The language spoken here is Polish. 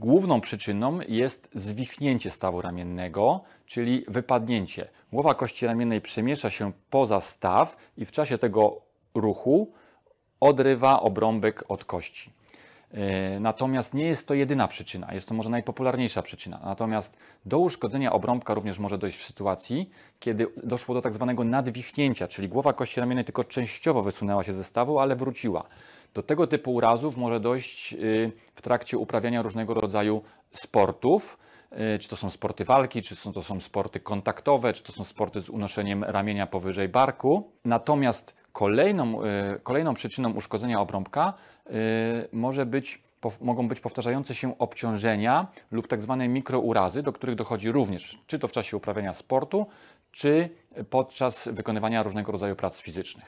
Główną przyczyną jest zwichnięcie stawu ramiennego, czyli wypadnięcie. Głowa kości ramiennej przemieszcza się poza staw i w czasie tego ruchu odrywa obrąbek od kości. E, natomiast nie jest to jedyna przyczyna, jest to może najpopularniejsza przyczyna. Natomiast do uszkodzenia obrąbka również może dojść w sytuacji, kiedy doszło do tak zwanego nadwichnięcia, czyli głowa kości ramiennej tylko częściowo wysunęła się ze stawu, ale wróciła. Do tego typu urazów może dojść y, w trakcie uprawiania różnego rodzaju sportów, y, czy to są sporty walki, czy to są sporty kontaktowe, czy to są sporty z unoszeniem ramienia powyżej barku. Natomiast Kolejną, e, kolejną przyczyną uszkodzenia obrąbka e, może być, mogą być powtarzające się obciążenia lub tak zwane mikrourazy, do których dochodzi również, czy to w czasie uprawiania sportu, czy podczas wykonywania różnego rodzaju prac fizycznych.